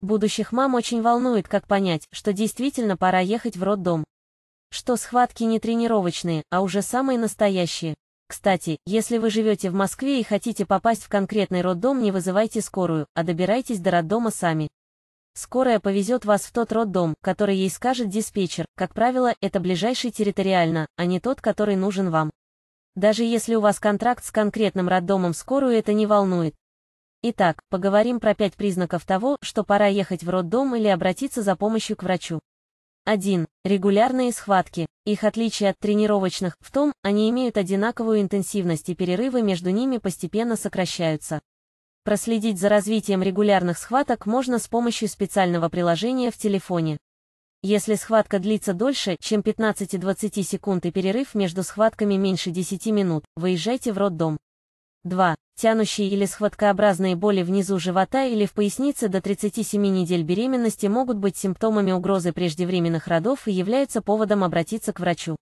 Будущих мам очень волнует, как понять, что действительно пора ехать в роддом. Что схватки не тренировочные, а уже самые настоящие. Кстати, если вы живете в Москве и хотите попасть в конкретный роддом, не вызывайте скорую, а добирайтесь до роддома сами. Скорая повезет вас в тот роддом, который ей скажет диспетчер, как правило, это ближайший территориально, а не тот, который нужен вам. Даже если у вас контракт с конкретным роддомом скорую это не волнует, Итак, поговорим про пять признаков того, что пора ехать в роддом или обратиться за помощью к врачу. 1. Регулярные схватки. Их отличие от тренировочных в том, они имеют одинаковую интенсивность и перерывы между ними постепенно сокращаются. Проследить за развитием регулярных схваток можно с помощью специального приложения в телефоне. Если схватка длится дольше, чем 15-20 секунд и перерыв между схватками меньше 10 минут, выезжайте в роддом. 2. Тянущие или схваткообразные боли внизу живота или в пояснице до 37 недель беременности могут быть симптомами угрозы преждевременных родов и являются поводом обратиться к врачу.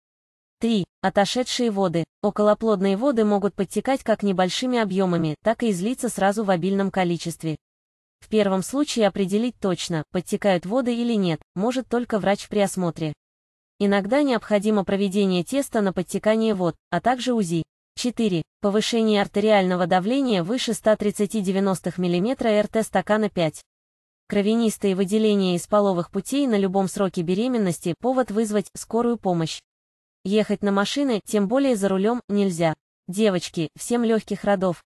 3. Отошедшие воды. Околоплодные воды могут подтекать как небольшими объемами, так и излиться сразу в обильном количестве. В первом случае определить точно, подтекают воды или нет, может только врач при осмотре. Иногда необходимо проведение теста на подтекание вод, а также УЗИ. 4. Повышение артериального давления выше 130-90 мм РТ стакана 5. Кровянистые выделения из половых путей на любом сроке беременности – повод вызвать скорую помощь. Ехать на машине, тем более за рулем, нельзя. Девочки, всем легких родов.